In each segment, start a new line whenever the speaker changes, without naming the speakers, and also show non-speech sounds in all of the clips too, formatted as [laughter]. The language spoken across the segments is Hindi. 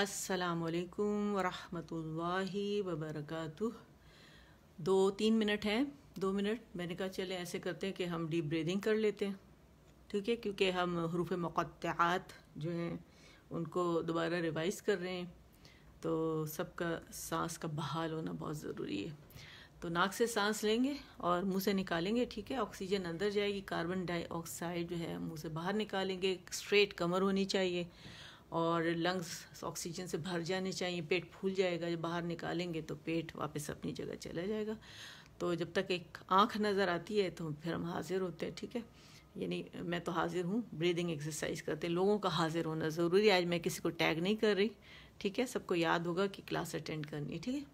असलकम वरहि वबरक दो तीन मिनट हैं दो मिनट मैंने कहा चले ऐसे करते हैं कि हम डीप ब्रीदिंग कर लेते हैं ठीक है क्योंकि हम हरूफ मक़ात जो हैं उनको दोबारा रिवाइज़ कर रहे हैं तो सबका सांस का बहाल होना बहुत ज़रूरी है तो नाक से सांस लेंगे और मुंह से निकालेंगे ठीक है ऑक्सीजन अंदर जाएगी कार्बन डाइऑक्साइड जो है मुँह से बाहर निकालेंगे स्ट्रेट कमर होनी चाहिए और लंग्स ऑक्सीजन से भर जाने चाहिए पेट फूल जाएगा जब बाहर निकालेंगे तो पेट वापस अपनी जगह चला जाएगा तो जब तक एक आँख नज़र आती है तो फिर हम हाजिर होते हैं ठीक है यानी मैं तो हाजिर हूँ ब्रीदिंग एक्सरसाइज करते हैं लोगों का हाजिर होना ज़रूरी है आज मैं किसी को टैग नहीं कर रही ठीक है सबको याद होगा कि क्लास अटेंड करनी है ठीक है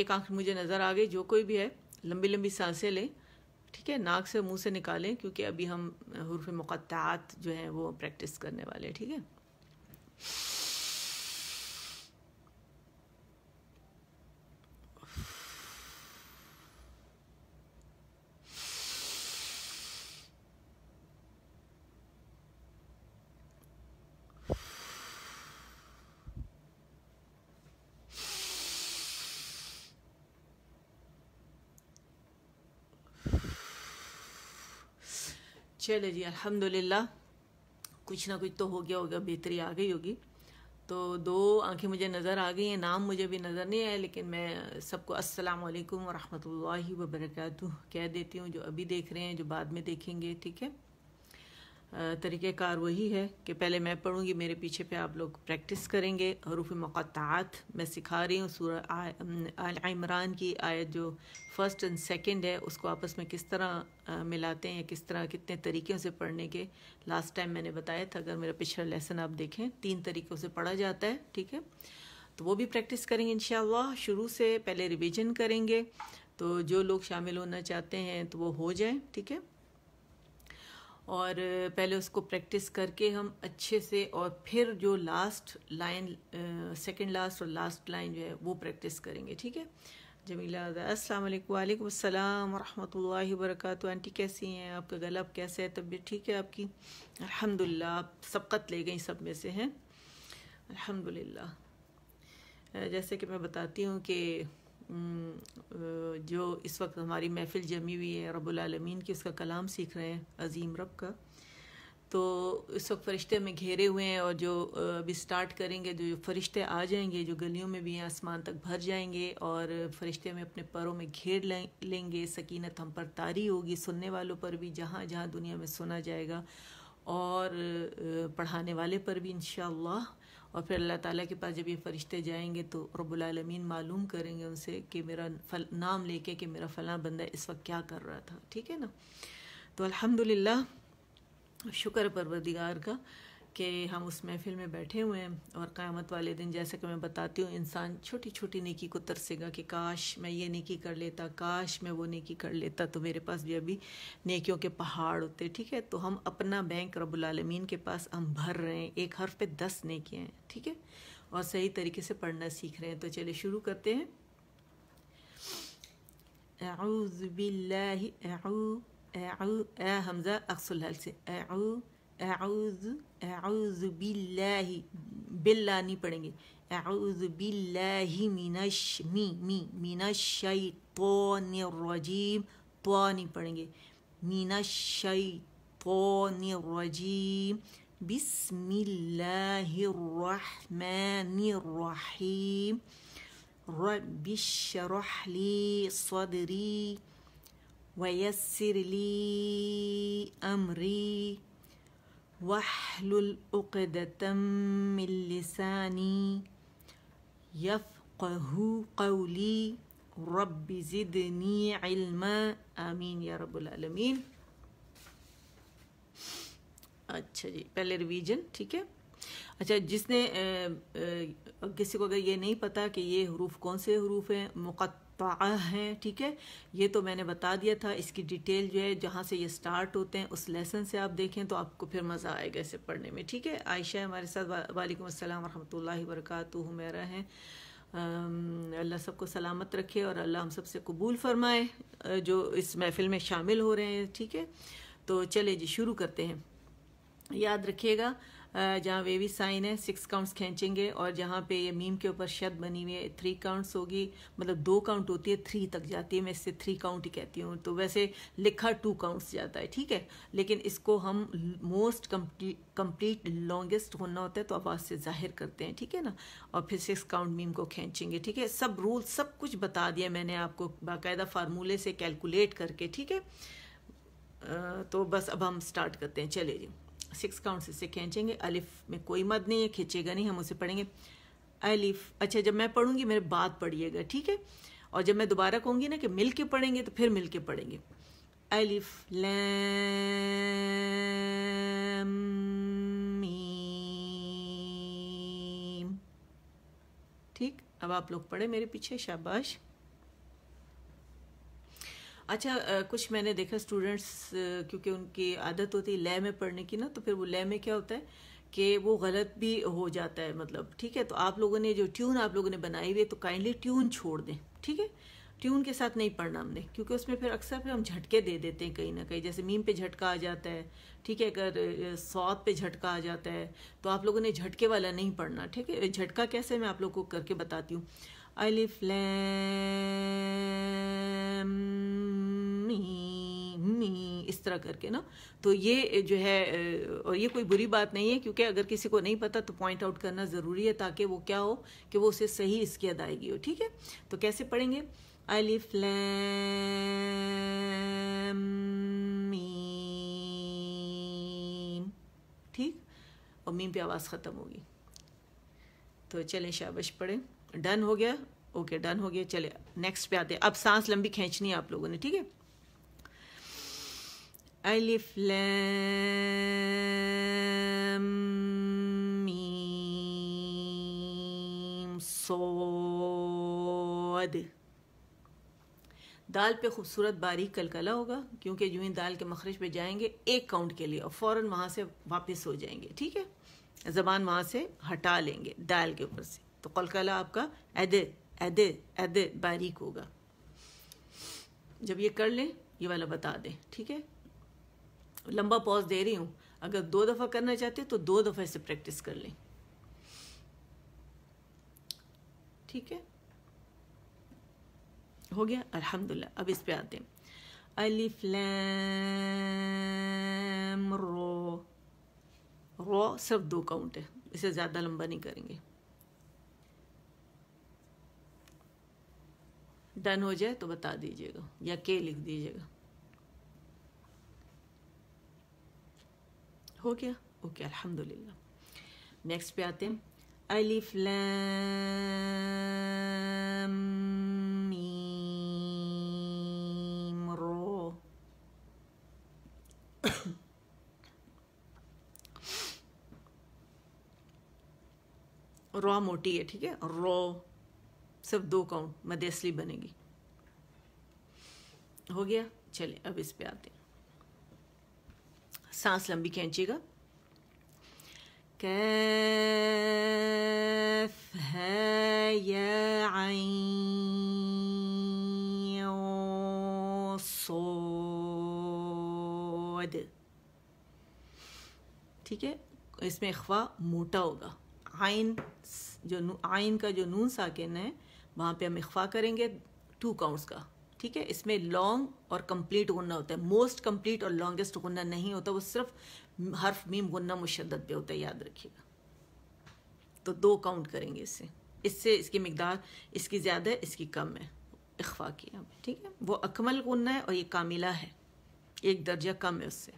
एक आंख मुझे नज़र आ गई जो कोई भी है लंबी लंबी सांसें लें ठीक है नाक से मुंह से निकालें क्योंकि अभी हम हरूफ मुक़त्त जो हैं वो प्रैक्टिस करने वाले ठीक है चले जी अल्हम्दुलिल्लाह कुछ ना कुछ तो हो गया होगा बेहतरी आ गई होगी तो दो आंखें मुझे नज़र आ गई हैं नाम मुझे भी नज़र नहीं आया लेकिन मैं सबको अस्सलाम वालेकुम व रहमतुल्लाहि व बरकातुह कह देती हूँ जो अभी देख रहे हैं जो बाद में देखेंगे ठीक है तरीक़ार वही है कि पहले मैं पढ़ूँगी मेरे पीछे पे आप लोग प्रैक्टिस करेंगे हरूफ मक़ात मैं सिखा रही हूँ सूर आल इमरान की आयत जो फ़र्स्ट एंड सेकंड है उसको आपस में किस तरह मिलाते हैं या किस तरह कितने तरीक़ों से पढ़ने के लास्ट टाइम मैंने बताया था अगर मेरा पिछला लेसन आप देखें तीन तरीक़ों से पढ़ा जाता है ठीक है तो वो भी प्रैक्टिस करेंगे इन शुरू से पहले रिविज़न करेंगे तो जो लोग शामिल होना चाहते हैं तो वो हो जाए ठीक है और पहले उसको प्रैक्टिस करके हम अच्छे से और फिर जो लास्ट लाइन सेकंड लास्ट और लास्ट लाइन जो है वो प्रैक्टिस करेंगे ठीक है जमीला असलम सलाम वरहमल वर्क आंटी कैसी हैं आपका गला आप कैसे है तबीयत ठीक है आपकी अल्हम्दुलिल्लाह आप सबकत ले गई सब में से हैं अल्हम्दुलिल्लाह जैसे कि मैं बताती हूँ कि जो इस वक्त हमारी महफिल जमी हुई है रबालमीन की उसका कलाम सीख रहे हैं अजीम रब का तो इस वक्त फ़रिश्ते में घेरे हुए हैं और जो अभी स्टार्ट करेंगे जो फरिश्ते आ जाएंगे जो गलियों में भी हैं आसमान तक भर जाएंगे और फरिश्ते में अपने परों में घेर लेंगे सकीनत हम पर तारी होगी सुनने वालों पर भी जहाँ जहाँ दुनिया में सुना जाएगा और पढ़ाने वाले पर भी इन और फिर अल्लाह ताला के पास जब ये फ़रिश्ते जाएंगे तो रबालमीन मालूम करेंगे उनसे कि मेरा फल नाम लेके कि मेरा फला बंदा इस वक्त क्या कर रहा था ठीक है ना तो अल्हम्दुलिल्लाह शुक्र परवरदिगार का कि हम उस महफिल में बैठे हुए हैं और क़्यामत वाले दिन जैसे कि मैं बताती हूँ इंसान छोटी छोटी नेकी को तरसेगा कि काश मैं ये नेकी कर लेता काश मैं वो नेकी कर लेता तो मेरे पास भी अभी नेकियों के पहाड़ होते ठीक है तो हम अपना बैंक रबालमीन के पास हम भर रहे हैं एक हर्फ पे दस नेकियाँ हैं ठीक है और सही तरीके से पढ़ना सीख रहे हैं तो चलिए शुरू करते हैं अऊज़ बिल्लाहि अऊ हमज़ा अक्सुल से अऊ اعوذ اعوذ بالله بالله نہیں پڑھیں گے اعوذ بالله من الش مي من الشيطان الرجيم طو نہیں پڑھیں گے من الشيطان الرجيم بسم الله الرحمن الرحيم رب اشرح لي صدري ويسر لي امري واحلل عقدة من لساني يفقه قولي رب زدني علما آمين يا رب العالمين اچھا جی پہلے ریویژن ٹھیک ہے अच्छा जिसने किसी को अगर ये नहीं पता कि ये हरूफ कौन से हरूफ हैं मुकता हैं ठीक है ये तो मैंने बता दिया था इसकी डिटेल जो है जहाँ से ये स्टार्ट होते हैं उस लेसन से आप देखें तो आपको फिर मज़ा आएगा इसे पढ़ने में ठीक है आयशा हमारे साथ वालेकुम अस्सलाम वरहमतुल्लाहि वरकत मेरा हैं अल्लाह सबको सलामत रखे और अल्लाह हम सब से कबूल फरमाए जो इस महफिल में शामिल हो रहे हैं ठीक है तो चले जी शुरू करते हैं याद रखिएगा जहाँ वेवी साइन है सिक्स काउंट्स खींचेंगे और जहाँ पे ये मीम के ऊपर शब्द बनी हुई है थ्री काउंट्स होगी मतलब दो काउंट होती है थ्री तक जाती है मैं इससे थ्री काउंट ही कहती हूँ तो वैसे लिखा टू काउंट्स जाता है ठीक है लेकिन इसको हम मोस्ट कंप्लीट लॉन्गेस्ट होना होता है तो आवाज़ से जाहिर करते हैं ठीक है ना और फिर सिक्स काउंट मीम को खींचेंगे ठीक है सब रूल सब कुछ बता दिया मैंने आपको बाकायदा फार्मूले से कैलकुलेट करके ठीक है तो बस अब हम स्टार्ट करते हैं चले जी सिक्स काउंट से इसे खींचेंगे अलिफ में कोई मद नहीं है खींचेगा नहीं हम उसे पढ़ेंगे अलिफ अच्छा जब मैं पढ़ूंगी मेरे बाद पढ़िएगा ठीक है और जब मैं दोबारा कहूँगी ना कि मिल के पढ़ेंगे तो फिर मिल के पढ़ेंगे अलिफ लैम ठीक अब आप लोग पढ़े मेरे पीछे शाबाश अच्छा कुछ मैंने देखा स्टूडेंट्स क्योंकि उनकी आदत होती है लय में पढ़ने की ना तो फिर वो लय में क्या होता है कि वो गलत भी हो जाता है मतलब ठीक है तो आप लोगों ने जो ट्यून आप लोगों ने बनाई हुई है तो काइंडली ट्यून छोड़ दें ठीक है ट्यून के साथ नहीं पढ़ना हमने क्योंकि उसमें फिर अक्सर फिर हम झटके दे देते हैं कहीं ना कहीं जैसे मीम पे झटका आ जाता है ठीक है अगर सौत पे झटका आ जाता है तो आप लोगों ने झटके वाला नहीं पढ़ना ठीक है झटका कैसे मैं आप लोग को करके बताती हूँ अलिफ लैम मी मी इस तरह करके ना तो ये जो है और ये कोई बुरी बात नहीं है क्योंकि अगर किसी को नहीं पता तो पॉइंट आउट करना ज़रूरी है ताकि वो क्या हो कि वो उसे सही इसकी अदायगी हो ठीक है तो कैसे पढ़ेंगे अलिफ लैम मीम ठीक और मीम पे आवाज़ ख़त्म होगी तो चलें शाबाश पढ़ें डन हो गया ओके डन हो गया चले नेक्स्ट पे आते हैं अब सांस लंबी खींचनी है आप लोगों ने ठीक है अलिफ सोद दाल पे खूबसूरत बारीक कलकला होगा क्योंकि यूं ही दाल के मखरज पे जाएंगे एक काउंट के लिए और फौरन वहां से वापस हो जाएंगे ठीक है ज़बान वहां से हटा लेंगे दाल के ऊपर से तो कलकला आपका एदे एदे एदे बारीक होगा जब ये कर लें ये वाला बता दें ठीक है लंबा पॉज दे रही हूँ अगर दो दफ़ा करना चाहते तो दो दफ़ा इसे प्रैक्टिस कर लें ठीक है हो गया अल्हम्दुलिल्लाह अब इस पे आते हैं अलिफ लैम रो रो सिर्फ दो काउंट है इसे ज़्यादा लंबा नहीं करेंगे डन हो जाए तो बता दीजिएगा या के लिख दीजिएगा हो गया ओके अल्हम्दुलिल्लाह नेक्स्ट पे आते हैं अलिफ लैम मीम रो [coughs] रो मोटी है ठीक है रो सिर्फ दो काउंट मदेसली बनेगी हो गया चले अब इस पे आते हैं सांस लंबी खींचिएगा कैफ है या सोद ठीक है इसमें अखवा मोटा होगा आइन जो आइन का जो नून साकिन है वहाँ पे हम अखवा करेंगे टू काउंट्स का ठीक है इसमें लॉन्ग और कंप्लीट गुन्ना होता है मोस्ट कंप्लीट और लॉन्गेस्ट गुन्ना नहीं होता वो सिर्फ हर्फ मीम गुन्ना मुशद्दत पे होता है याद रखिएगा तो दो काउंट करेंगे इससे इससे इसकी मकदार इसकी ज़्यादा है इसकी कम है अखवा की हमें ठीक है वो अकमल गुन्ना है और ये कामिला है एक दर्जा कम है उससे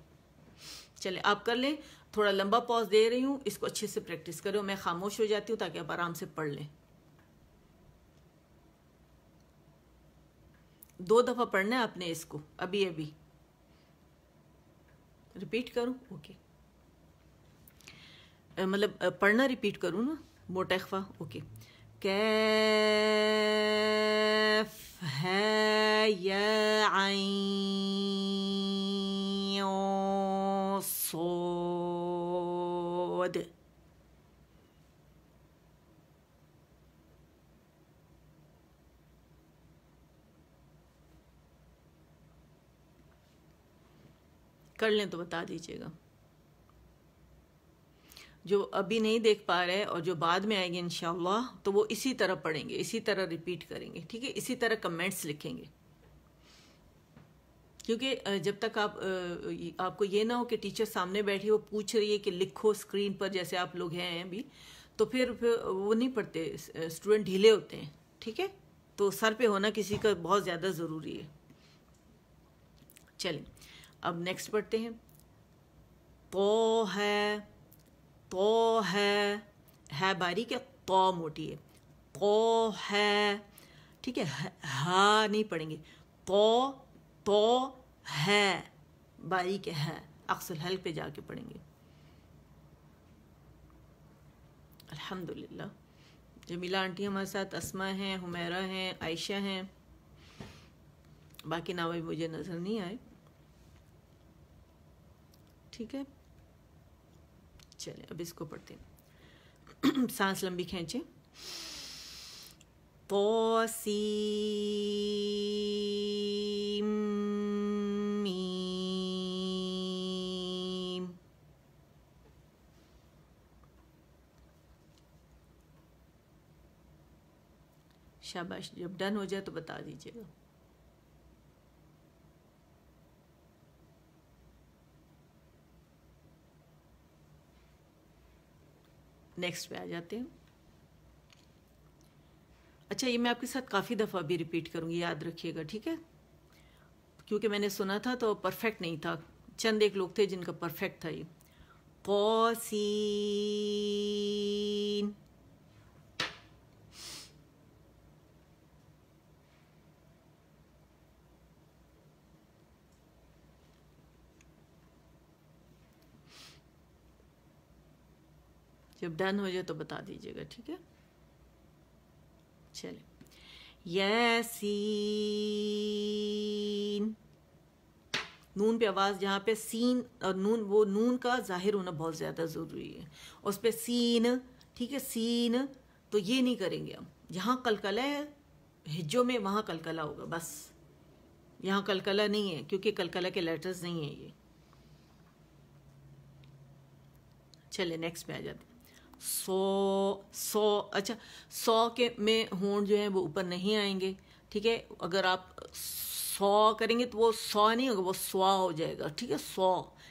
चले आप कर लें थोड़ा लंबा पॉज दे रही हूँ इसको अच्छे से प्रैक्टिस करो मैं खामोश हो जाती हूँ ताकि आप आराम से पढ़ लें दो दफ़ा पढ़ना है आपने इसको अभी अभी रिपीट करूं ओके मतलब पढ़ना रिपीट करूं ना मोटेखवा ओके कैफ है या आई सो कर लें तो बता दीजिएगा जो अभी नहीं देख पा रहे और जो बाद में आएंगे इन तो वो इसी तरह पढ़ेंगे इसी तरह रिपीट करेंगे ठीक है इसी तरह कमेंट्स लिखेंगे क्योंकि जब तक आप आपको ये ना हो कि टीचर सामने बैठी वो पूछ रही है कि लिखो स्क्रीन पर जैसे आप लोग हैं अभी तो फिर, फिर वो नहीं पढ़ते स्टूडेंट ढीले होते हैं ठीक है तो सर पे होना किसी का बहुत ज़्यादा ज़रूरी है चलें अब नेक्स्ट पढ़ते हैं तो है तो है है बारी के तो मोटी है तो है ठीक है हा नहीं पढ़ेंगे तो तो है के है अक्सर हल पे जाके पढ़ेंगे अल्हम्दुलिल्लाह जमीला आंटी हमारे साथ असमा हैं हुमेरा हैं आयशा हैं बाकी नाम मुझे नज़र नहीं आए ठीक है चले अब इसको पढ़ते हैं [clears throat] सांस लंबी खींचे पोसी शाबाश जब डन हो जाए तो बता दीजिएगा नेक्स्ट पे आ जाते हैं अच्छा ये मैं आपके साथ काफ़ी दफ़ा भी रिपीट करूँगी याद रखिएगा ठीक है क्योंकि मैंने सुना था तो परफेक्ट नहीं था चंद एक लोग थे जिनका परफेक्ट था ये कौसी जब डन हो जाए तो बता दीजिएगा ठीक है चले यसीन नून पे आवाज़ जहाँ पे सीन और नून वो नून का जाहिर होना बहुत ज़्यादा ज़रूरी है उस पर सीन ठीक है सीन तो ये नहीं करेंगे हम जहाँ कलकला है हिज्जों में वहाँ कलकला होगा बस यहाँ कलकला नहीं है क्योंकि कलकला के लेटर्स नहीं है ये चले नेक्स्ट पे आ जाते सौ सौ अच्छा सौ के में होंठ जो है वो ऊपर नहीं आएंगे ठीक है अगर आप सौ करेंगे तो वो सौ नहीं होगा वो स्वा हो जाएगा ठीक है सौ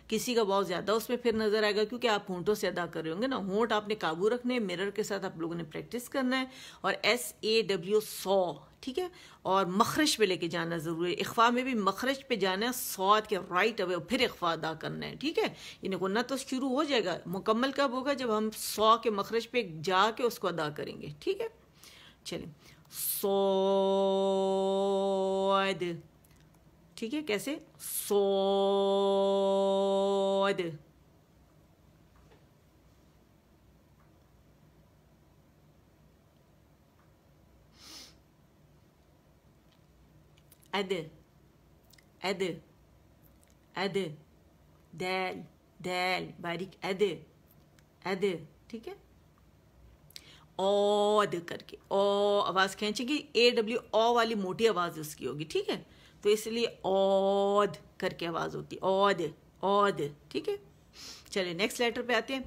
किसी का बहुत ज़्यादा उसमें फिर नज़र आएगा क्योंकि आप होंठों से अदा कर रहे होंगे ना होंठ आपने काबू रखने मिरर के साथ आप लोगों ने प्रैक्टिस करना है और एस ए डब्ल्यू सौ ठीक है और मखरज पे लेके जाना ज़रूरी है अखवा में भी मखरज पे जाना है सौद के राइट अवे फिर अखवा अदा करना है ठीक है को न तो शुरू हो जाएगा मुकम्मल कब होगा जब हम सौ के मखरज पे जाके उसको अदा करेंगे ठीक है चलिए सौद ठीक है कैसे सोद अद अद अद दैल दैल बारीक अद अद ठीक है ओद करके ओ आवाज खींचेगी ए डब्ल्यू ओ वाली मोटी आवाज उसकी होगी ठीक है तो इसलिए औद करके आवाज़ होती औद औद ठीक है चलिए नेक्स्ट लेटर पे आते हैं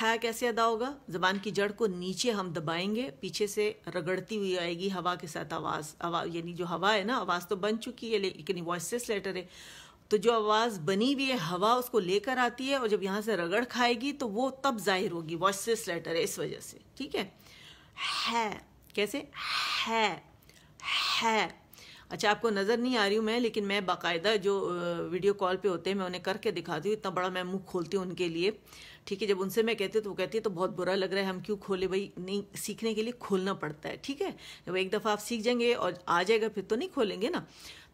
है कैसे अदा होगा ज़बान की जड़ को नीचे हम दबाएंगे पीछे से रगड़ती हुई आएगी हवा के साथ आवाज़ आवाज यानी जो हवा है ना आवाज़ तो बन चुकी है लेकिन वॉइसलेस लेटर है तो जो आवाज़ बनी हुई है हवा उसको लेकर आती है और जब यहां से रगड़ खाएगी तो वो तब जाहिर होगी वॉइसलेस लेटर है इस वजह से ठीक है है कैसे है है अच्छा आपको नज़र नहीं आ रही हूँ मैं लेकिन मैं बाकायदा जो वीडियो कॉल पे होते हैं मैं उन्हें करके दिखाती हूँ इतना बड़ा मैं मुंह खोलती हूँ उनके लिए ठीक है जब उनसे मैं कहती हूँ तो वो कहती है तो बहुत बुरा लग रहा है हम क्यों खोले भाई नहीं सीखने के लिए खोलना पड़ता है ठीक है जब एक दफ़ा आप सीख जाएंगे और आ जाएगा फिर तो नहीं खोलेंगे ना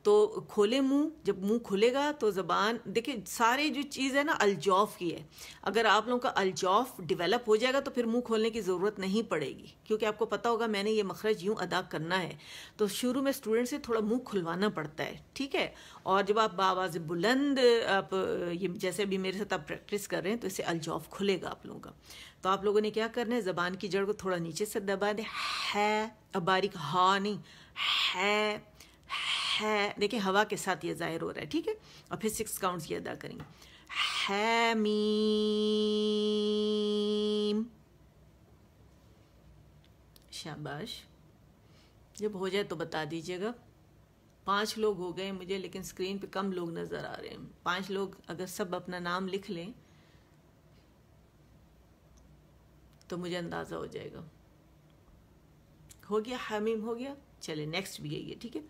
तो खोले मुंह जब मुंह खुलेगा तो ज़बान देखिए सारे जो चीज़ है ना अलजौफ की है अगर आप लोगों का अलजौफ डेवलप हो जाएगा तो फिर मुंह खोलने की ज़रूरत नहीं पड़ेगी क्योंकि आपको पता होगा मैंने ये मखरज यूँ अदा करना है तो शुरू में स्टूडेंट से थोड़ा मुंह खुलवाना पड़ता है ठीक है और जब आप बाज़ बुलंद आप ये जैसे अभी मेरे साथ आप प्रैक्टिस कर रहे हैं तो इससे अलजौफ खुलेगा आप लोगों का तो आप लोगों ने क्या करना है ज़बान की जड़ को थोड़ा नीचे से दबा दें है अबारिक हा नहीं है है देखिए हवा के साथ ये जाहिर हो रहा है ठीक है और फिर सिक्स काउंट्स ये अदा करेंगे है मीम शाबाश जब हो जाए तो बता दीजिएगा पांच लोग हो गए मुझे लेकिन स्क्रीन पे कम लोग नज़र आ रहे हैं पांच लोग अगर सब अपना नाम लिख लें तो मुझे अंदाज़ा हो जाएगा हो गया हमीम हो गया चले नेक्स्ट भी यही है ठीक है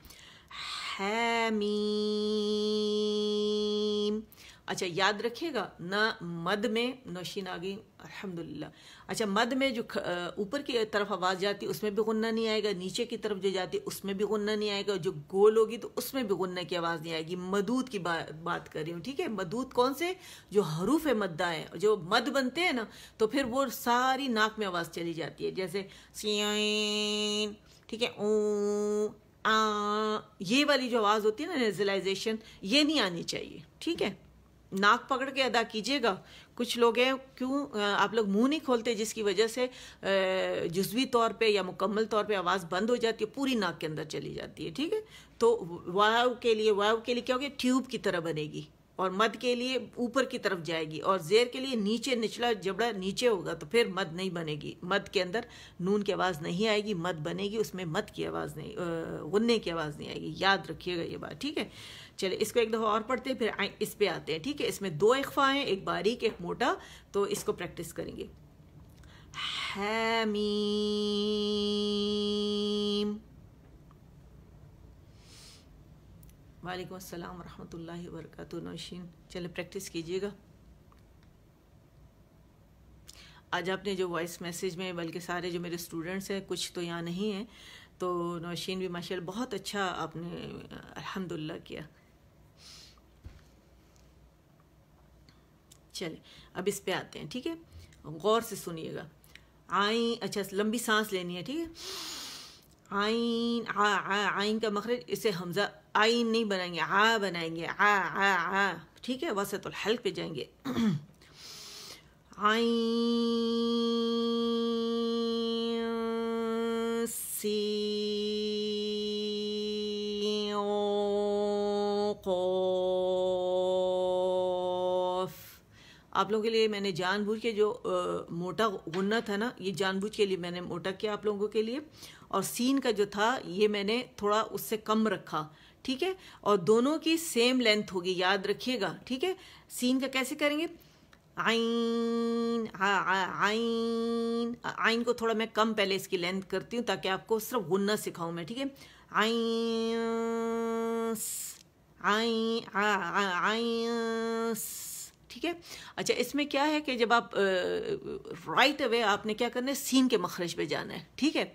हैमीम अच्छा याद रखिएगा न मद में नौशीन आ गई अलहमदिल्ला अच्छा मद में जो ऊपर की तरफ आवाज़ जाती उसमें भी गुन्ना नहीं आएगा नीचे की तरफ जो जाती उसमें भी गुन्ना नहीं आएगा जो गोल होगी तो उसमें भी गुन्ना की आवाज़ नहीं आएगी मदूद की बा, बात कर रही हूँ ठीक है मदूद कौन से जो हरूफ मद्दा है जो मद बनते हैं ना तो फिर वो सारी नाक में आवाज़ चली जाती है जैसे ठीक है ऊ आ, ये वाली जो आवाज़ होती है ना नेजलाइजेशन ये नहीं आनी चाहिए ठीक है नाक पकड़ के अदा कीजिएगा कुछ लोग हैं क्यों आप लोग मुंह नहीं खोलते जिसकी वजह से जजवी तौर पे या मुकम्मल तौर पे आवाज़ बंद हो जाती है पूरी नाक के अंदर चली जाती है ठीक है तो वाव के लिए वाव के लिए क्या होगी ट्यूब की तरह बनेगी और मद के लिए ऊपर की तरफ जाएगी और जेर के लिए नीचे निचला जबड़ा नीचे होगा तो फिर मद नहीं बनेगी मद के अंदर नून की आवाज़ नहीं आएगी मद बनेगी उसमें मद की आवाज़ नहीं गुन्ने की आवाज़ नहीं आएगी याद रखिएगा ये बात ठीक है चले इसको एक दफ़ा और पढ़ते हैं फिर इस पर आते हैं ठीक है इसमें दो अखवा हैं एक बारीक एक मोटा तो इसको प्रैक्टिस करेंगे हैमी वालेकुम अस्सलाम वरहमतुल्लाहि वरकत नौशीन चले प्रैक्टिस कीजिएगा आज आपने जो वॉइस मैसेज में बल्कि सारे जो मेरे स्टूडेंट्स हैं कुछ तो यहाँ नहीं हैं तो नौशीन भी माशा बहुत अच्छा आपने अल्हम्दुलिल्लाह किया चले अब इस पे आते हैं ठीक है गौर से सुनिएगा आई अच्छा लंबी सांस लेनी है ठीक है आइन आ आ आइन का मखरज इसे हमजा आइन नहीं बनाएंगे आ बनाएंगे आ आ आ ठीक है वसत हल्क पे जाएंगे [clears throat] आइ सी को आप लोगों के लिए मैंने जानबूझ के जो आ, मोटा गुन्ना था ना ये जानबूझ के लिए मैंने मोटा किया आप लोगों के लिए और सीन का जो था ये मैंने थोड़ा उससे कम रखा ठीक है और दोनों की सेम लेंथ होगी याद रखिएगा ठीक है सीन का कैसे करेंगे आइन आइन आइन को थोड़ा मैं कम पहले इसकी लेंथ करती हूँ ताकि आपको सिर्फ गुनना सिखाऊ मैं ठीक है आई ठीक है अच्छा इसमें क्या है कि जब आप राइट अवे आपने क्या करना है सीन के मखरज पे जाना है ठीक है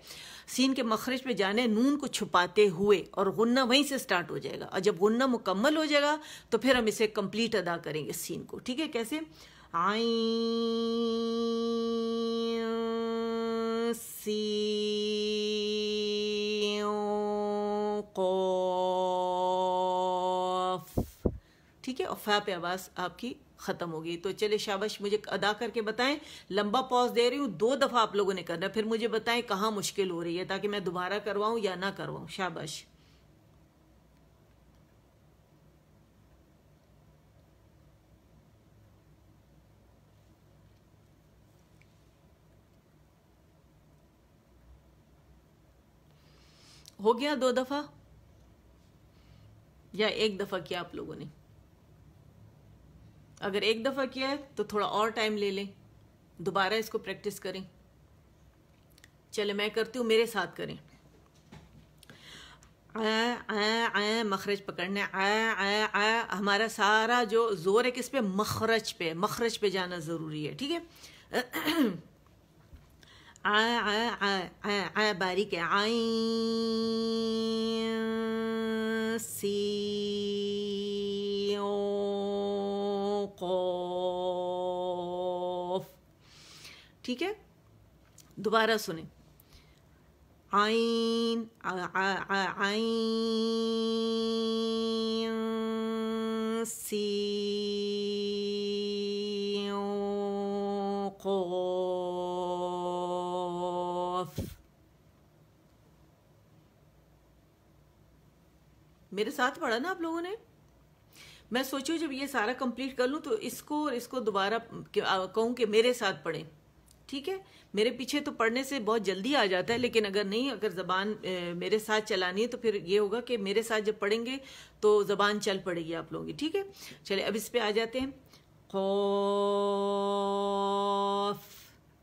सीन के मखरज में जाने नून को छुपाते हुए और गुन्ना वहीं से स्टार्ट हो जाएगा और जब गुन्ना मुकम्मल हो जाएगा तो फिर हम इसे कंप्लीट अदा करेंगे सीन को ठीक है कैसे आई सी को ठीक है और फा पे आवाज़ आपकी ख़त्म हो गई तो चले शाबाश मुझे अदा करके बताएं लंबा पॉज दे रही हूँ दो दफ़ा आप लोगों ने करना फिर मुझे बताएं कहाँ मुश्किल हो रही है ताकि मैं दोबारा करवाऊं या ना करवाऊं शाबाश हो गया दो दफ़ा या एक दफ़ा किया आप लोगों ने अगर एक दफ़ा किया है तो थोड़ा और टाइम ले लें दोबारा इसको प्रैक्टिस करें चले मैं करती हूँ मेरे साथ करें आया मखरज पकड़ने आया आया आया हमारा सारा जो जोर है किस पे मखरज पे मखरज पे जाना ज़रूरी है ठीक है [clears throat] आ आ आ आ आ बारीक है आई सी ठीक है दोबारा सुने आइन आई सी मेरे साथ पढ़ा ना आप लोगों ने मैं सोचू जब ये सारा कंप्लीट कर लूँ तो इसको और इसको दोबारा कहूँ कि मेरे साथ पढ़ें ठीक है मेरे पीछे तो पढ़ने से बहुत जल्दी आ जाता है लेकिन अगर नहीं अगर ज़बान मेरे साथ चलानी है तो फिर ये होगा कि मेरे साथ जब पढ़ेंगे तो ज़बान चल पड़ेगी आप लोगों की ठीक है चले अब इस पर आ जाते हैं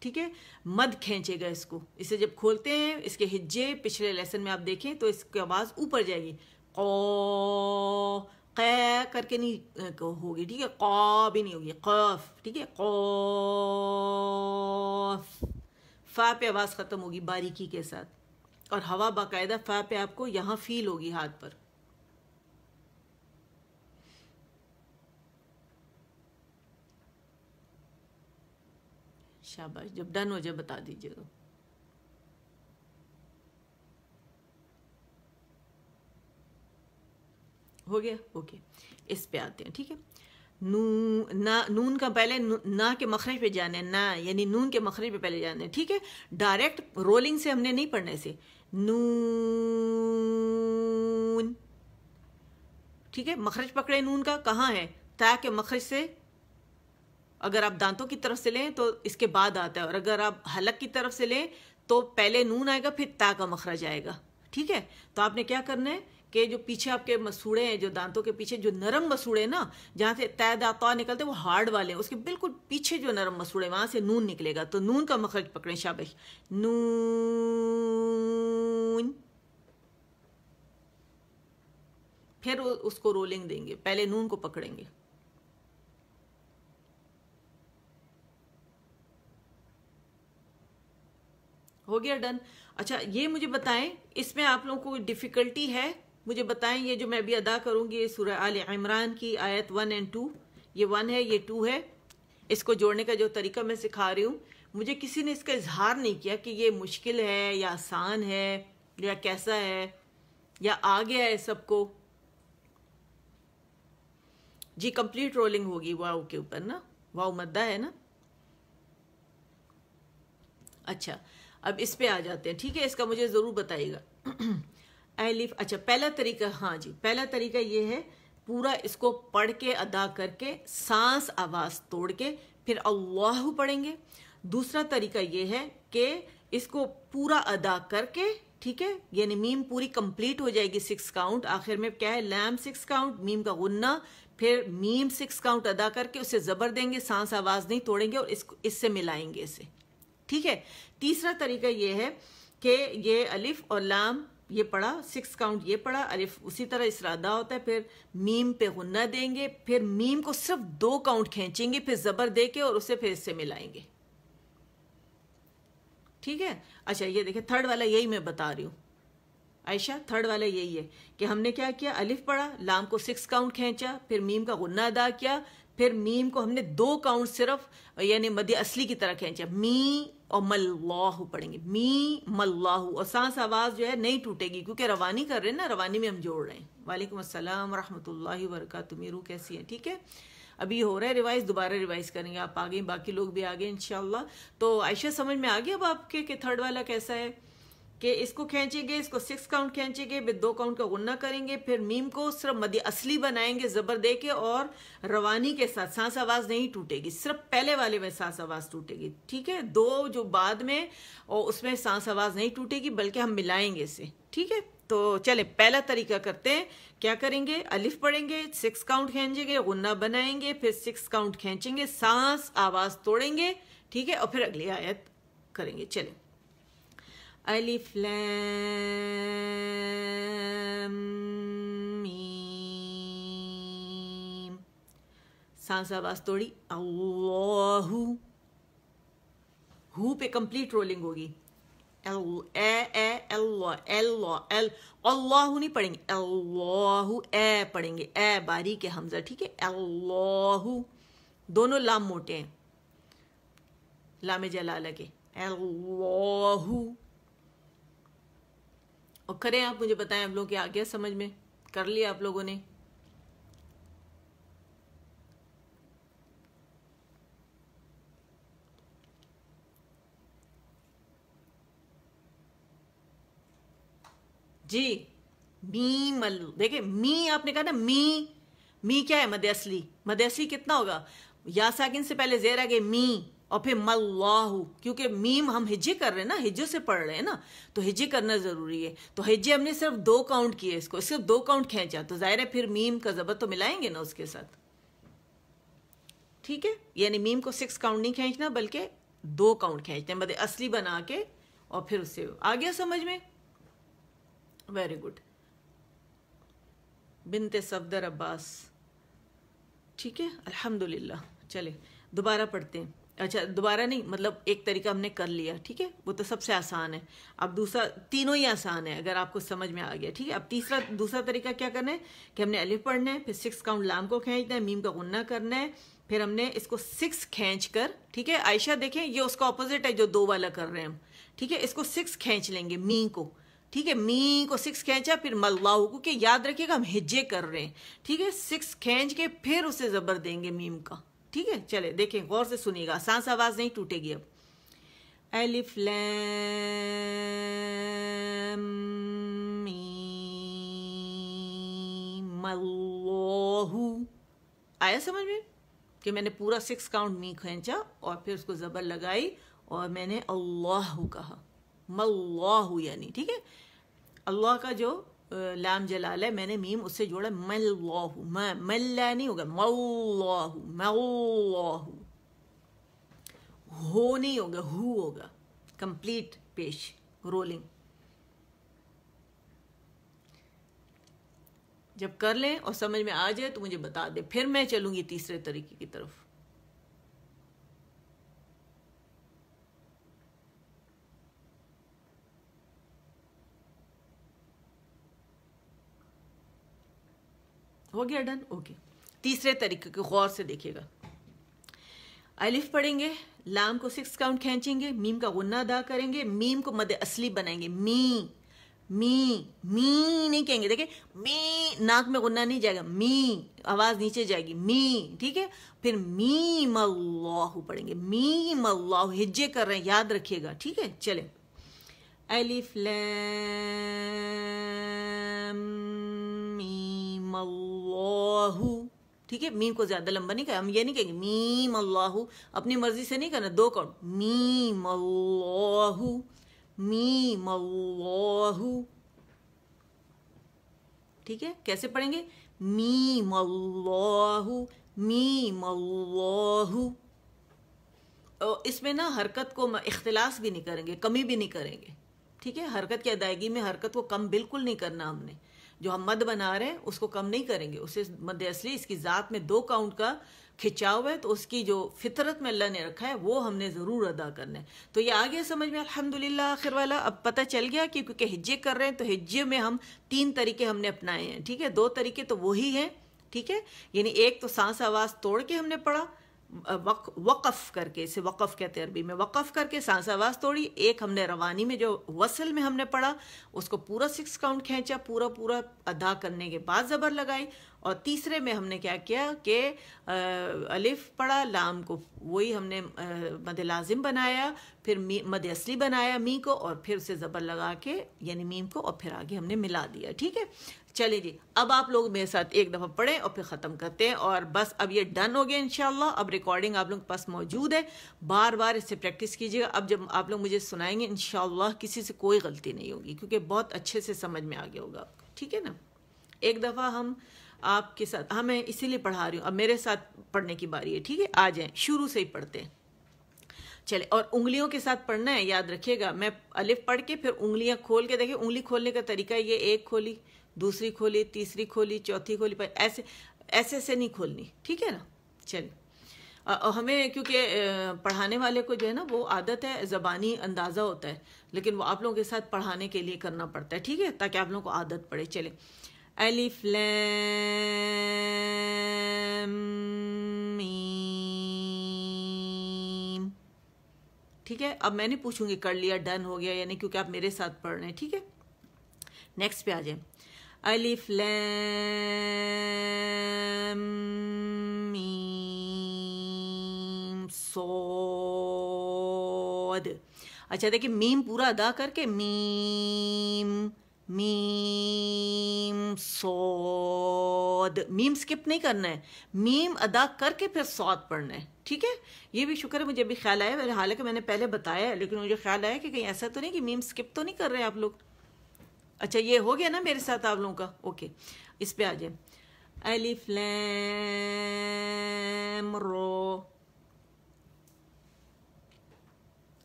ठीक है मद खेचेगा इसको इसे जब खोलते हैं इसके हिज्जे पिछले लेसन में आप देखें तो इसकी आवाज़ ऊपर जाएगी खौफ कै करके नहीं होगी ठीक है कौ भी नहीं होगी कौफ ठीक है कौफ फा पे आवाज़ ख़त्म होगी बारीकी के साथ और हवा बाकायदा फा पे आपको यहाँ फील होगी हाथ पर शाबाश जब डन हो जाए बता दीजिएगा तो। हो गया ओके इस पे आते हैं ठीक है नू ना नून का पहले नू, ना के मखरज पे जाने ना यानी नून के मखरज पे पहले जाने ठीक है डायरेक्ट रोलिंग से हमने नहीं पढ़ना इसे नून ठीक है मखरज पकड़े नून का कहाँ है ता के मखरज से अगर आप दांतों की तरफ से लें तो इसके बाद आता है और अगर आप हलक की तरफ से लें तो पहले नून आएगा फिर ता का मखरज आएगा ठीक है तो आपने क्या करना है के जो पीछे आपके मसूड़े हैं जो दांतों के पीछे जो नरम मसूड़े ना जहाँ से तय दाता निकलते वो हार्ड वाले हैं उसके बिल्कुल पीछे जो नरम मसूड़े वहाँ से नून निकलेगा तो नून का मखरज पकड़े शाबिश नून फिर उसको रोलिंग देंगे पहले नून को पकड़ेंगे हो गया डन अच्छा ये मुझे बताएं इसमें आप लोगों को डिफ़िकल्टी है मुझे बताएं ये जो मैं अभी अदा करूंगी ये सूर्य आल इमरान की आयत वन एंड टू ये वन है ये टू है इसको जोड़ने का जो तरीका मैं सिखा रही हूँ मुझे किसी ने इसका इजहार नहीं किया कि ये मुश्किल है या आसान है या कैसा है या आ गया है सबको जी कंप्लीट रोलिंग होगी वाओ के ऊपर ना वाओ मद्दा है ना अच्छा अब इस पे आ जाते हैं ठीक है इसका मुझे ज़रूर बताइएगा [clears throat] एलिफ अच्छा पहला तरीका हाँ जी पहला तरीका ये है पूरा इसको पढ़ के अदा करके सांस आवाज़ तोड़ के फिर अल्लाह पढ़ेंगे दूसरा तरीका ये है कि इसको पूरा अदा करके ठीक है यानी मीम पूरी कंप्लीट हो जाएगी सिक्स काउंट आखिर में क्या है लैम सिक्स काउंट मीम का गुन्ना फिर मीम सिक्स काउंट अदा करके उसे जबर देंगे सांस आवाज नहीं तोड़ेंगे और इसको इससे मिलाएंगे इसे ठीक है तीसरा तरीका यह है कि ये अलिफ और लाम ये पढ़ा सिक्स काउंट ये पढ़ा अरे उसी तरह इसरादा होता है फिर मीम पे हुन्ना देंगे फिर मीम को सिर्फ दो काउंट खींचेंगे फिर ज़बर दे के और उसे फिर इससे मिलाएंगे ठीक है अच्छा ये देखे थर्ड वाला यही मैं बता रही हूं आयशा थर्ड वाला यही है कि हमने क्या किया अलिफ पढ़ा लाम को सिक्स काउंट खींचा फिर मीम का गुन्ना अदा किया फिर मीम को हमने दो काउंट सिर्फ यानी मध्य असली की तरह खींचा मी और मल्लाहू पढ़ेंगे मी मल्लाहू और सांस आवाज जो है नहीं टूटेगी क्योंकि रवानी कर रहे हैं ना रवानी में हम जोड़ रहे हैं वालेकुम असलम वरहमतुल्लाहि वरकत मीरू कैसी है ठीक है अभी हो रहा है रिवाइज दोबारा रिवाइज करेंगे आप आ गए बाकी लोग भी आ गए इनशाला तो आयशा समझ में आ गया अब आपके कि थर्ड वाला कैसा है कि इसको खींचेंगे इसको सिक्स काउंट खींचेंगे फिर दो काउंट का गुन्ना करेंगे फिर मीम को सिर्फ मदी असली बनाएंगे ज़बर दे के और रवानी के साथ सांस आवाज़ नहीं टूटेगी सिर्फ पहले वाले में सांस आवाज़ टूटेगी ठीक है दो जो बाद में और उसमें सांस आवाज़ नहीं टूटेगी बल्कि हम मिलाएंगे इसे ठीक है तो चले पहला तरीका करते हैं क्या करेंगे अलिफ पढ़ेंगे सिक्स काउंट खींचेंगे गुन्ना बनाएंगे फिर सिक्स काउंट खींचेंगे सांस आवाज़ तोड़ेंगे ठीक है और फिर अगली आयत करेंगे चले ألف لام मीम सांस आवाज थोड़ी अल्लाहू हु पे कंप्लीट रोलिंग होगी L A A L L L अल्लाह नहीं पढ़ेंगे अल्लाह ए पढ़ेंगे ए बारी के हमजा ठीक है अल्लाह दोनों लाम मोटे हैं लामे जला लगे अल्लाह और करें आप मुझे बताएं आप लोगों के आ गया समझ में कर लिया आप लोगों ने जी मी मल्लू देखे मी आपने कहा ना मी मी क्या है मध्यसली मध्यसली कितना होगा या साकिन से पहले जेर आ गए मी और फिर मल्लाहू क्योंकि मीम हम हिज्जे कर रहे हैं ना हिज्जे से पढ़ रहे हैं ना तो हिज्जे करना ज़रूरी है तो हिज्जे हमने सिर्फ दो काउंट किए इसको सिर्फ दो काउंट खेचा तो ज़ाहिर है फिर मीम का ज़बर तो मिलाएंगे ना उसके साथ ठीक है यानी मीम को सिक्स काउंट नहीं खेचना बल्कि दो काउंट हैं मतलब असली बना के और फिर उससे आ गया समझ में वेरी गुड बिनते सफदर अब्बास ठीक है अल्हम्दुलिल्लाह चले दोबारा पढ़ते हैं अच्छा दोबारा नहीं मतलब एक तरीका हमने कर लिया ठीक है वो तो सबसे आसान है अब दूसरा तीनों ही आसान है अगर आपको समझ में आ गया ठीक है अब तीसरा दूसरा तरीका क्या करना है कि हमने अलिफ पढ़ना है फिर सिक्स काउंट लाम को खींचना है मीम का गुन्ना करना है फिर हमने इसको सिक्स खींच कर ठीक है आयशा देखें ये उसका ऑपोजिट है जो दो वाला कर रहे हैं हम ठीक है इसको सिक्स खींच लेंगे मी को ठीक है मी को सिक्स खींचा फिर मल्लाह को याद रखिएगा हम हिज्जे कर रहे हैं ठीक है सिक्स खींच के फिर उसे जबर देंगे मीम का ठीक है चले देखें गौर से सुनिएगा सांस आवाज नहीं टूटेगी अब एलिफ लू आया समझ में कि मैंने पूरा सिक्स काउंट मी खेचा और फिर उसको ज़बर लगाई और मैंने अल्लाह कहा मल्लाह यानी ठीक है अल्लाह का जो लाम जलाल है मैंने मीम उससे जोड़ा मल्लाहू मल्ला नहीं होगा मल्लाहू मल्लाहू हो नहीं होगा हु होगा कंप्लीट पेश रोलिंग जब कर लें और समझ में आ जाए तो मुझे बता दे फिर मैं चलूंगी तीसरे तरीके की तरफ हो गया डन ओके तीसरे तरीके को गौर से देखिएगा अलिफ पढ़ेंगे लाम को सिक्स काउंट खींचेंगे मीम का गुन्ना अदा करेंगे मीम को मद असली बनाएंगे मी मी मी नहीं कहेंगे देखे मी नाक में गुन्ना नहीं जाएगा मी आवाज नीचे जाएगी मी ठीक है फिर मी मल्लाहू पढ़ेंगे मी मल्लाहू हिज्जे कर रहे हैं याद रखिएगा ठीक है चले अलिफ लैम मीम अल्लाहू ठीक है मीम को ज्यादा लंबा नहीं कहा हम ये नहीं कहेंगे मीम अल्लाहू अपनी मर्जी से नहीं करना दो काउंट मीम अल्लाहू मीम अल्लाहू ठीक है कैसे पढ़ेंगे मीम अल्लाहू मीम अल्लाहू इसमें ना हरकत को इख्तलास भी नहीं करेंगे कमी भी नहीं करेंगे ठीक है हरकत की अदायगी में हरकत को कम बिल्कुल नहीं करना हमने जो हम मद बना रहे हैं उसको कम नहीं करेंगे उसे मद असली इसकी ज़ात में दो काउंट का खिंचाव है तो उसकी जो फितरत में अल्लाह ने रखा है वो हमने ज़रूर अदा करना है तो ये आ गया समझ में अल्हम्दुलिल्लाह आखिर वाला अब पता चल गया कि क्योंकि हिज्जे कर रहे हैं तो हिज्जे में हम तीन तरीके हमने अपनाए हैं ठीक है दो तरीके तो वही हैं ठीक है यानी एक तो सांस आवाज़ तोड़ के हमने पढ़ा वक, वक़फ़ करके इसे वक़फ़ कहते हैं अरबी में वक़फ़ करके सांस आवाज़ तोड़ी एक हमने रवानी में जो वसल में हमने पढ़ा उसको पूरा सिक्स काउंट खींचा पूरा पूरा अदा करने के बाद ज़बर लगाई और तीसरे में हमने क्या किया कि अलिफ पढ़ा लाम को वही हमने मद लाजिम बनाया फिर मद असली बनाया मी को और फिर उसे ज़बर लगा के यानी मीम को और फिर आगे हमने मिला दिया ठीक है चलिए जी अब आप लोग मेरे साथ एक दफ़ा पढ़ें और फिर ख़त्म करते हैं और बस अब ये डन हो गया इन अब रिकॉर्डिंग आप लोग के पास मौजूद है बार बार इससे प्रैक्टिस कीजिएगा अब जब आप लोग मुझे सुनाएंगे इन किसी से कोई गलती नहीं होगी क्योंकि बहुत अच्छे से समझ में आ गया होगा आपको ठीक है ना एक दफ़ा हम आपके साथ हाँ मैं इसीलिए पढ़ा रही हूँ अब मेरे साथ पढ़ने की बारी है ठीक है आ जाए शुरू से ही पढ़ते हैं चले और उंगलियों के साथ पढ़ना है याद रखिएगा मैं अलिफ पढ़ के फिर उंगलियां खोल के देखिए उंगली खोलने का तरीका ये एक खोली दूसरी खोली तीसरी खोली चौथी खोली पर ऐसे ऐसे ऐसे नहीं खोलनी ठीक है ना चलिए और हमें क्योंकि पढ़ाने वाले को जो है ना वो आदत है ज़बानी अंदाज़ा होता है लेकिन वो आप लोगों के साथ पढ़ाने के लिए करना पड़ता है ठीक है ताकि आप लोगों को आदत पड़े चले एलिफ ठीक है अब मैं नहीं पूछूंगी कर लिया डन हो गया यानी क्योंकि आप मेरे साथ पढ़ रहे हैं ठीक है नेक्स्ट पे आ जाए ألف لام मीम सौद अच्छा देखिए मीम पूरा अदा करके मीम मीम सौद मीम स्किप नहीं करना है मीम अदा करके फिर सौद पढ़ना है ठीक है ये भी शुक्र है मुझे अभी ख्याल आया हालांकि मैंने पहले बताया लेकिन मुझे ख्याल आया कि कहीं ऐसा तो नहीं कि मीम स्किप तो नहीं कर रहे आप लोग अच्छा ये हो गया ना मेरे साथ आप लोगों का ओके इस पे आ जाए अलिफ लैम रो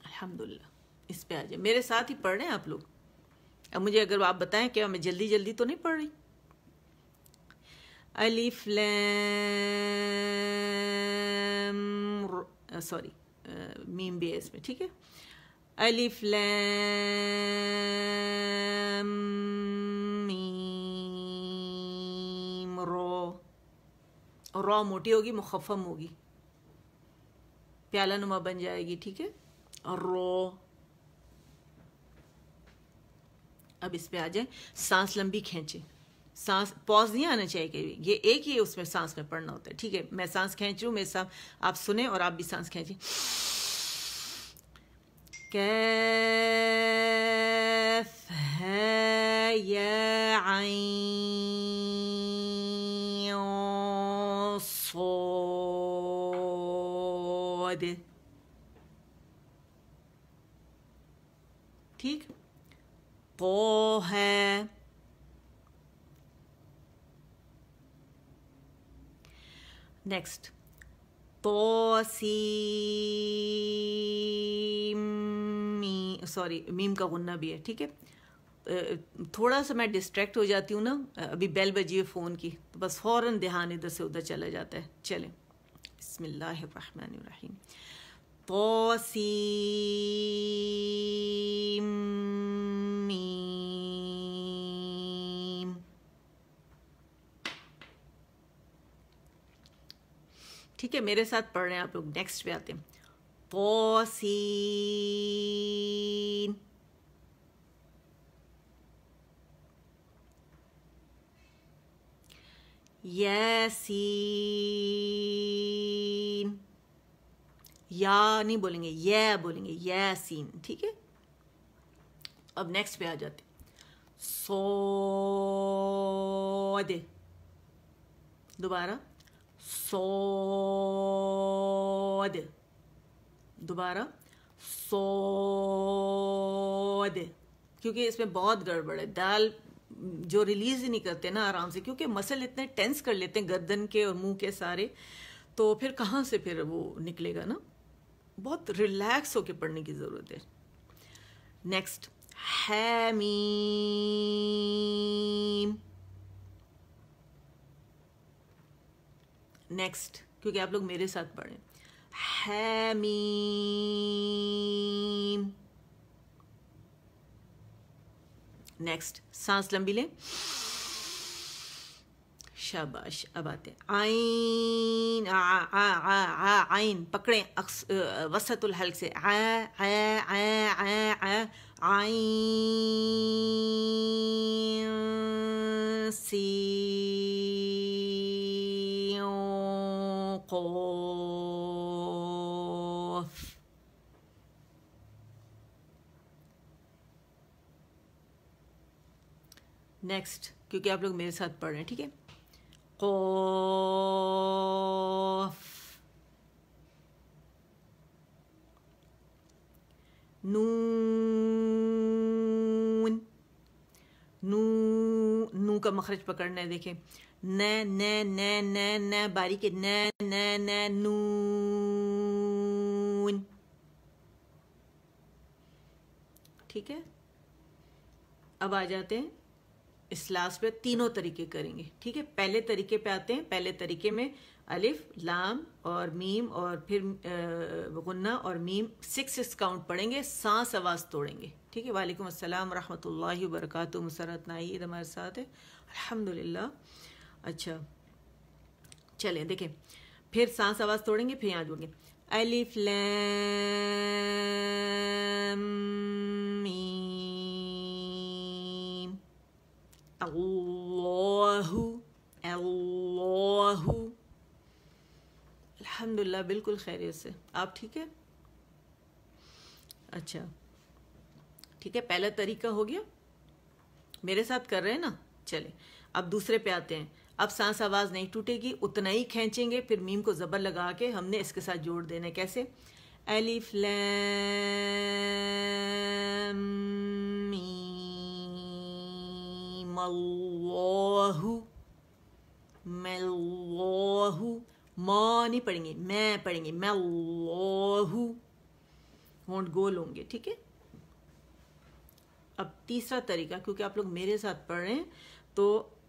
अल्हम्दुलिल्लाह इस पे आ जाए मेरे साथ ही पढ़ रहे हैं आप लोग अब मुझे अगर आप बताएं क्या मैं जल्दी जल्दी तो नहीं पढ़ रही अलिफ लैम सॉरी मीम भी है इसमें ठीक है अलिफ لام रो रो मोटी होगी मुखफम होगी प्याला नुमा बन जाएगी ठीक है और रो अब इस पे आ जाए सांस लंबी खींचे सांस पॉज नहीं आना चाहिए कि ये एक ही उसमें सांस में पड़ना होता है ठीक है मैं सांस खींचूँ मेरे साथ आप सुने और आप भी सांस खींचें كافها يا عين صاد ठीक तो है नेक्स्ट तोसी सॉरी मीम का गुन्ना भी है ठीक है थोड़ा सा मैं डिस्ट्रैक्ट हो जाती हूँ ना अभी बेल बजी है फ़ोन की तो बस फ़ौर ध्यान इधर से उधर चला जाता है चले बसमिल्लाम तोसी मी ठीक है मेरे साथ पढ़ रहे हैं आप लोग नेक्स्ट पे आते हैं पोसीन यसीन या नहीं बोलेंगे ये बोलेंगे यसीन ठीक है अब नेक्स्ट पे आ जाते सो दे दोबारा सोद दोबारा सोद क्योंकि इसमें बहुत गड़बड़ है दाल जो रिलीज ही नहीं करते ना आराम से क्योंकि मसल इतने टेंस कर लेते हैं गर्दन के और मुंह के सारे तो फिर कहाँ से फिर वो निकलेगा ना बहुत रिलैक्स होके पढ़ने की ज़रूरत है नेक्स्ट हैमी नेक्स्ट क्योंकि आप लोग मेरे साथ पढ़ें हैमीम नेक्स्ट सांस लंबी लें शाबाश अब आते हैं आइन आ आ आ आइन पकड़े अक्स वसतुल हल्क से आ आ आ आ आइन सी موقوف नेक्स्ट क्योंकि आप लोग मेरे साथ पढ़ रहे हैं ठीक है कोफ नून नून का मखरज पकड़ना है देखें न न न न न न न न नून ठीक है अब आ जाते हैं लास्ट पे तीनों तरीके करेंगे ठीक है पहले तरीके पे आते हैं पहले तरीके में अलिफ लाम और मीम और फिर गुन्ना और मीम सिक्स काउंट पढ़ेंगे सांस आवाज़ तोड़ेंगे ठीक है वालेकुम अस्सलाम रहमतुल्लाहि वरकatuh मुसरत नाईद हमारे साथ है अल्हम्दुलिल्लाह अच्छा चलें देखें फिर सांस आवाज़ तोड़ेंगे फिर यहाँ जोड़ेंगे अलिफ मीम अल्लाहु अल्लाहु अल्हम्दुलिल्लाह बिल्कुल खैरियत से आप ठीक है अच्छा ठीक है पहला तरीका हो गया मेरे साथ कर रहे हैं ना चले अब दूसरे पे आते हैं अब सांस आवाज़ नहीं टूटेगी उतना ही खींचेंगे फिर मीम को ज़बर लगा के हमने इसके साथ जोड़ देना कैसे एलिफ लू मैं माँ नहीं पढ़ेंगे मैं पढ़ेंगे मैं लोहू होंट गोल होंगे ठीक है अब तीसरा तरीका क्योंकि आप लोग मेरे साथ पढ़ रहे हैं तो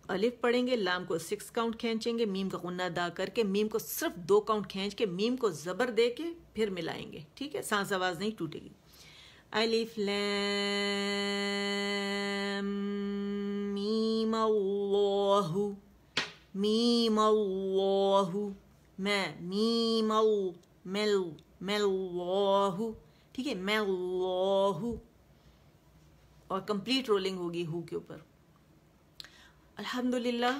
अलिफ पढ़ेंगे लाम को सिक्स काउंट खींचेंगे मीम का गुन्ना अदा करके मीम को सिर्फ दो काउंट खींच के मीम को ज़बर दे के फिर मिलाएंगे ठीक है सांस आवाज़ नहीं टूटेगी अलिफ लैम मीम अल्लाहु मीम अल्लाहु मैं मीम मेल मेल्लाहु ठीक है मैं अल्लाहु और कंप्लीट रोलिंग होगी हु के ऊपर अल्हम्दुलिल्लाह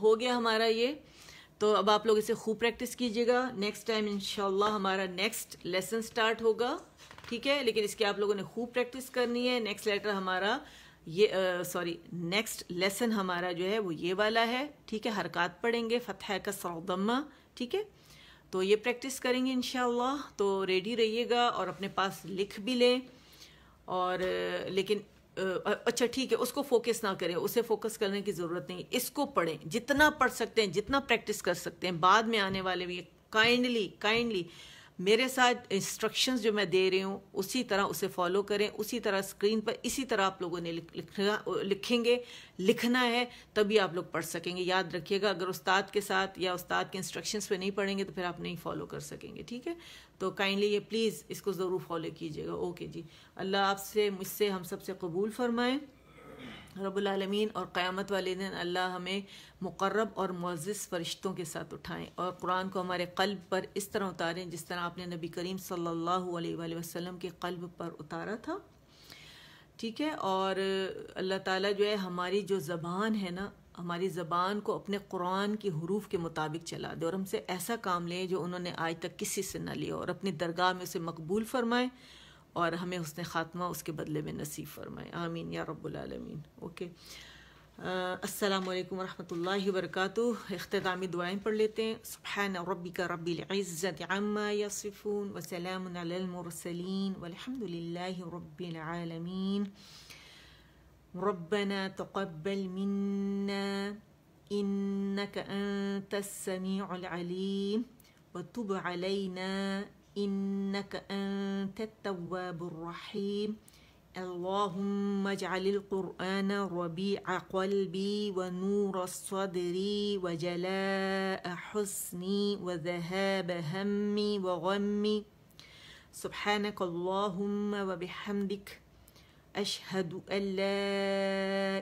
हो गया हमारा ये तो अब आप लोग इसे खूब प्रैक्टिस कीजिएगा नेक्स्ट टाइम इनशाला हमारा नेक्स्ट लेसन स्टार्ट होगा ठीक है लेकिन इसके आप लोगों ने खूब प्रैक्टिस करनी है नेक्स्ट लेटर हमारा ये सॉरी नेक्स्ट लेसन हमारा जो है वो ये वाला है ठीक है हरकत पढ़ेंगे फ़तह का सौदम्मा ठीक है तो ये प्रैक्टिस करेंगे इन तो रेडी रहिएगा और अपने पास लिख भी लें और लेकिन अच्छा ठीक है उसको फोकस ना करें उसे फोकस करने की ज़रूरत नहीं इसको पढ़ें जितना पढ़ सकते हैं जितना प्रैक्टिस कर सकते हैं बाद में आने वाले भी काइंडली काइंडली मेरे साथ इंस्ट्रक्शंस जो मैं दे रही हूँ उसी तरह उसे फॉलो करें उसी तरह स्क्रीन पर इसी तरह आप लोगों ने लिखना लिखेंगे लिखना है तभी आप लोग पढ़ सकेंगे याद रखिएगा अगर उस्ताद के साथ या उस्ताद के इंस्ट्रक्शंस पे नहीं पढ़ेंगे तो फिर आप नहीं फॉलो कर सकेंगे ठीक है तो काइंडली ये प्लीज़ इसको ज़रूर फॉलो कीजिएगा ओके जी अल्लाह आपसे मुझसे हम सबसे कबूल फरमाएँ रबालमीन और क़्यामत वाले दिन अल्लाह हमें मुकर्रब और मज़स फ़रिश्तों के साथ उठाएँ और कुरान को हमारे कल्ब पर इस तरह उतारें जिस तरह आपने नबी करीम सल्लल्लाहु अलैहि वसल्लम के कल्ब पर उतारा था ठीक है और अल्लाह ताला जो है हमारी जो ज़बान है ना हमारी ज़बान को अपने कुरान के हरूफ के मुताबिक चला दे और हमसे ऐसा काम लें जो उन्होंने आज तक किसी से ना लिया और अपनी दरगाह में उसे मकबूल फरमाएँ اور ہمیں حسن خاتمہ اس کے بدلے میں نصیب فرمائیں آمین یا رب العالمین اوکے آه، السلام علیکم ورحمت اللہ وبرکاتہ اختتامی دعائیں پڑھ لیتے ہیں سبحان ربک رب العزت عما یصفون وسلام علی المرسلین لله رب العالمین ربنا تقبل منا انك انت السميع العليم وتب علينا إنك أنت التواب الرحيم اللهم اجعل القرآن ربيع قلبي ونور صدري وجلاء حسني وذهاب همي وغمي سبحانك اللهم وبحمدك أشهد أن لا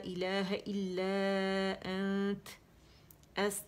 إله إلا أنت أستغفرك